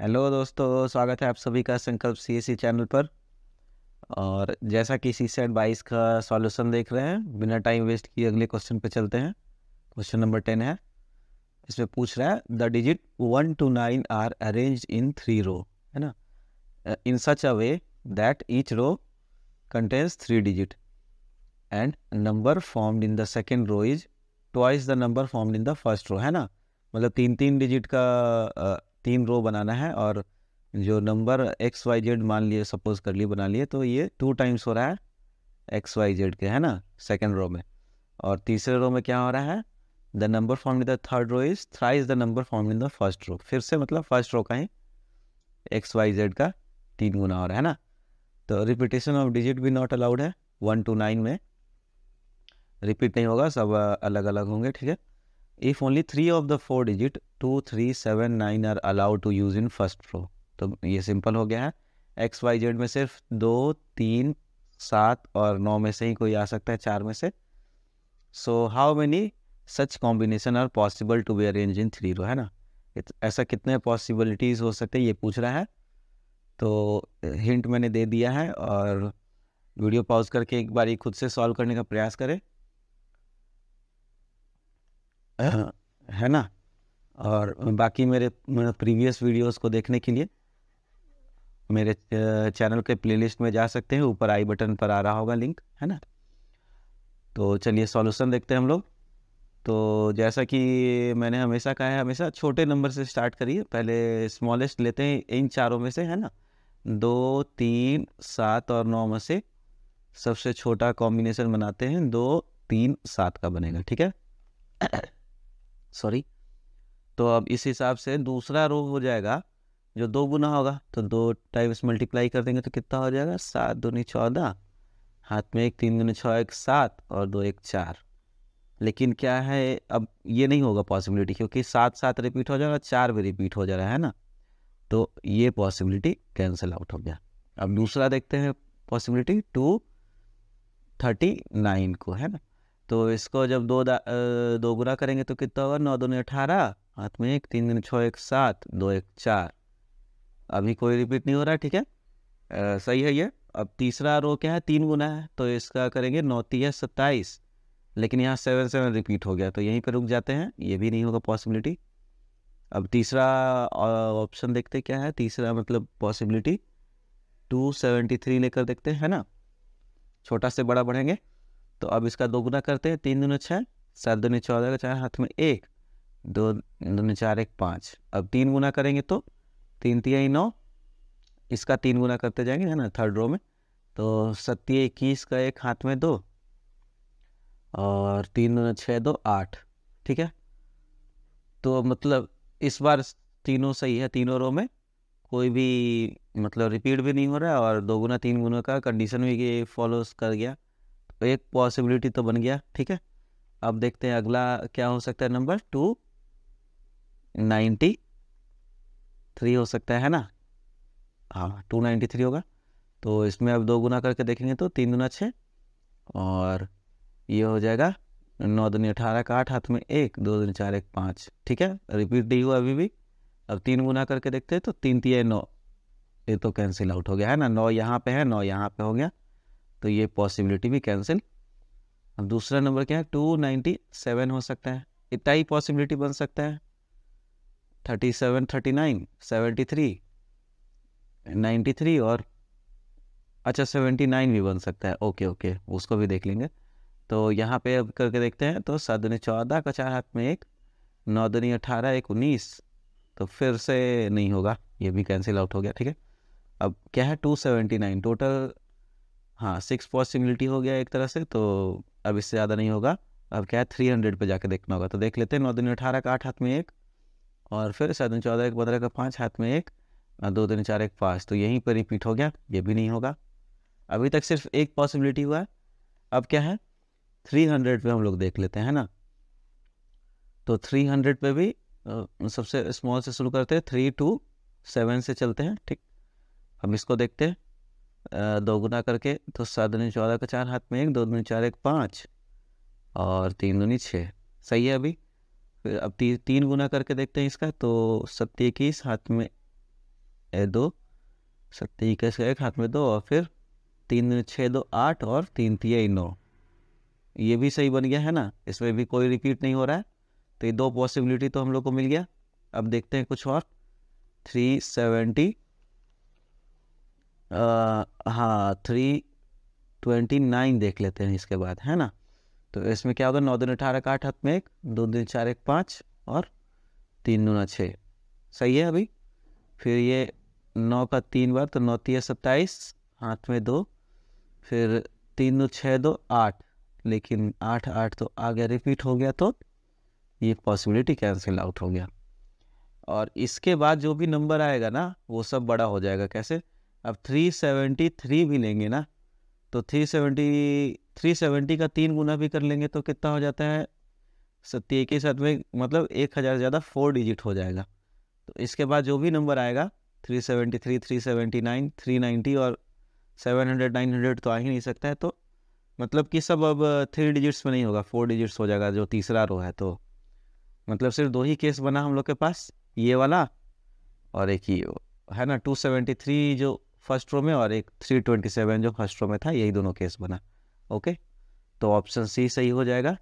hello दोस्तों स्वागत है आप सभी का संकल्प सी e चैनल पर और जैसा कि सी सेट e बाईस का सॉल्यूशन देख रहे हैं बिना टाइम वेस्ट किए अगले क्वेश्चन पे चलते हैं क्वेश्चन नंबर टेन है इसमें पूछ रहा है the digit one two nine are arrange in three row है ना in such a way that each row contains three digit and number formed in the second row is twice the number formed in the first row है ना मतलब तीन तीन digit का तीन रो बनाना है और जो नंबर एक्स वाई जेड मान लिए सपोज कर लिए बना लिए तो ये टू टाइम्स हो रहा है एक्स वाई जेड के है ना सेकेंड रो में और तीसरे रो में क्या हो रहा है the number form in the third row is thrice is the number form in the first row फिर से मतलब फर्स्ट रो का ही एक्स वाई जेड का तीन गुना हो रहा है ना तो रिपीटेशन ऑफ डिजिट भी नॉट अलाउड है वन टू नाइन में रिपीट नहीं होगा सब अलग अलग होंगे ठीक है if only three of the four digit two three seven nine are allowed to use in first flow तो ये सिंपल हो गया है एक्स वाई जेड में सिर्फ दो तीन सात और नौ में से ही कोई आ सकता है चार में से so how many such combination are possible to be arrange in three row है ना ऐसा कितने पॉसिबिलिटीज़ हो सकते हैं ये पूछ रहा है तो हिंट मैंने दे दिया है और वीडियो पॉज करके एक बार खुद से सॉल्व करने का प्रयास करें है ना और बाकी मेरे प्रीवियस वीडियोस को देखने के लिए मेरे चैनल के प्लेलिस्ट में जा सकते हैं ऊपर आई बटन पर आ रहा होगा लिंक है ना तो चलिए सॉल्यूशन देखते हैं हम लोग तो जैसा कि मैंने हमेशा कहा है हमेशा छोटे नंबर से स्टार्ट करिए पहले स्मॉलेस्ट लेते हैं इन चारों में से है ना दो तीन सात और नौ में से सबसे छोटा कॉम्बिनेशन बनाते हैं दो तीन सात का बनेगा ठीक है सॉरी तो अब इस हिसाब से दूसरा रो हो जाएगा जो दो गुना होगा तो दो टाइम्स मल्टीप्लाई कर देंगे तो कितना हो जाएगा सात दूनी चौदह हाथ में एक तीन दूनी छः एक सात और दो एक चार लेकिन क्या है अब ये नहीं होगा पॉसिबिलिटी क्योंकि सात सात रिपीट हो जाएगा चार भी रिपीट हो जा रहा है ना तो ये पॉसिबिलिटी कैंसिल आउट हो गया अब दूसरा देखते हैं पॉसिबिलिटी टू थर्टी नाइन को है ना तो इसको जब दो दो गुना करेंगे तो कितना होगा नौ दो अठारह हाथ में एक तीन दिन छः एक सात दो एक चार अभी कोई रिपीट नहीं हो रहा ठीक है आ, सही है ये अब तीसरा रो क्या है तीन गुना है तो इसका करेंगे नौ है सत्ताईस लेकिन यहाँ सेवन सेवन रिपीट हो गया तो यहीं पर रुक जाते हैं ये भी नहीं होगा पॉसिबिलिटी अब तीसरा ऑप्शन देखते क्या है तीसरा मतलब पॉसिबिलिटी टू सेवेंटी थ्री लेकर देखते हैं ना छोटा से बड़ा बढ़ेंगे तो अब इसका दोगुना करते हैं तीन दोनों छः सात दोनों चौदह का चार हाथ में एक दो दूनी चार एक पाँच अब तीन गुना करेंगे तो तीन ही नौ इसका तीन गुना करते जाएंगे है ना थर्ड रो में तो सत्य इक्कीस का एक हाथ में दो और तीन दोनों छः दो आठ ठीक है तो मतलब इस बार तीनों सही है तीनों रो में कोई भी मतलब रिपीट भी नहीं हो रहा है और दो गुना तीन गुना का कंडीशन भी फॉलो कर गया एक पॉसिबिलिटी तो बन गया ठीक है अब देखते हैं अगला क्या हो सकता है नंबर टू नाइन्टी थ्री हो सकता है ना हाँ टू नाइन्टी थ्री होगा तो इसमें अब दो गुना करके देखेंगे तो तीन गुना छः और ये हो जाएगा नौ दिन अठारह का आठ हाथ में एक दो दिन चार एक पाँच ठीक है रिपीट नहीं हुआ अभी भी अब तीन गुना करके देखते हैं तो तीन तीन नौ ये तो कैंसिल आउट हो गया है ना नौ यहाँ पे है नौ यहाँ पे हो गया तो ये पॉसिबिलिटी भी कैंसिल अब दूसरा नंबर क्या है टू नाइन्टी सेवन हो सकता है इतना ही पॉसिबिलिटी बन सकता है thirty seven thirty nine seventy three ninety three और अच्छा सेवेंटी नाइन भी बन सकता है ओके ओके उसको भी देख लेंगे तो यहाँ पे अब करके देखते हैं तो सात चौदह का चार हाथ में एक नौ दुनी अठारह एक उन्नीस तो फिर से नहीं होगा ये भी कैंसिल आउट हो गया ठीक है अब क्या है टू सेवेंटी नाइन टोटल हाँ सिक्स पॉसिबिलिटी हो गया एक तरह से तो अब इससे ज़्यादा नहीं होगा अब क्या है थ्री हंड्रेड पर जाके देखना होगा तो देख लेते हैं नौ दिन अठारह का आठ हाथ में एक और फिर सात दिन चौदह एक पंद्रह का पाँच हाथ में एक दो दिन चार एक पाँच तो यहीं पर रिपीट हो गया ये भी नहीं होगा अभी तक सिर्फ एक पॉसिबिलिटी हुआ है अब क्या है थ्री हंड्रेड पर हम लोग देख लेते हैं ना तो थ्री हंड्रेड पर भी सबसे स्मॉल से शुरू करते हैं थ्री टू सेवन से चलते हैं ठीक हम इसको देखते हैं दोगुना करके तो सात दूनी चौदह का चार हाथ में एक दो दूनी चार एक पाँच और तीन दूनी छः सही है अभी फिर अब ती, तीन गुना करके देखते हैं इसका तो सत्य इक्कीस हाथ में ए दो सत्य इक्कीस का एक हाथ में दो और फिर तीन दूनी छः दो आठ और तीन तीय नौ ये भी सही बन गया है ना इसमें भी कोई रिपीट नहीं हो रहा है तो ये दो पॉसिबिलिटी तो हम लोग को मिल गया अब देखते हैं कुछ और थ्री सेवेंटी हाँ थ्री ट्वेंटी नाइन देख लेते हैं इसके बाद है ना तो इसमें क्या होगा नौ दिन अठारह का आठ हाथ में एक दो दिन चार एक पाँच और तीन दूना छः सही है अभी फिर ये नौ का तीन बार तो नौ तीन सत्ताईस हाथ में दो फिर तीन दो छः दो आठ लेकिन आठ आठ तो आ गया रिपीट हो गया तो ये पॉसिबिलिटी कैंसिल आउट हो गया और इसके बाद जो भी नंबर आएगा ना वो सब बड़ा हो जाएगा कैसे अब 373 भी लेंगे ना तो 370 370 का तीन गुना भी कर लेंगे तो कितना हो जाता है सत्य के साथ में मतलब एक हज़ार ज़्यादा फोर डिजिट हो जाएगा तो इसके बाद जो भी नंबर आएगा 373, 379, 390 और 700, 900 तो आ ही नहीं सकता है तो मतलब कि सब अब थ्री डिजिट्स में नहीं होगा फोर डिजिट्स हो जाएगा जो तीसरा रो है तो मतलब सिर्फ दो ही केस बना हम लोग के पास ये वाला और एक ही है ना 273 जो फर्स्ट रो में और एक 327 जो फर्स्ट रो में था यही दोनों केस बना ओके तो ऑप्शन सी सही हो जाएगा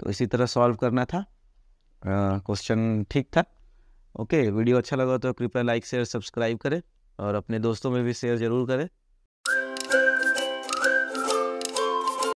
तो इसी तरह सॉल्व करना था क्वेश्चन ठीक था ओके वीडियो अच्छा लगा तो कृपया लाइक शेयर सब्सक्राइब करें और अपने दोस्तों में भी शेयर ज़रूर करें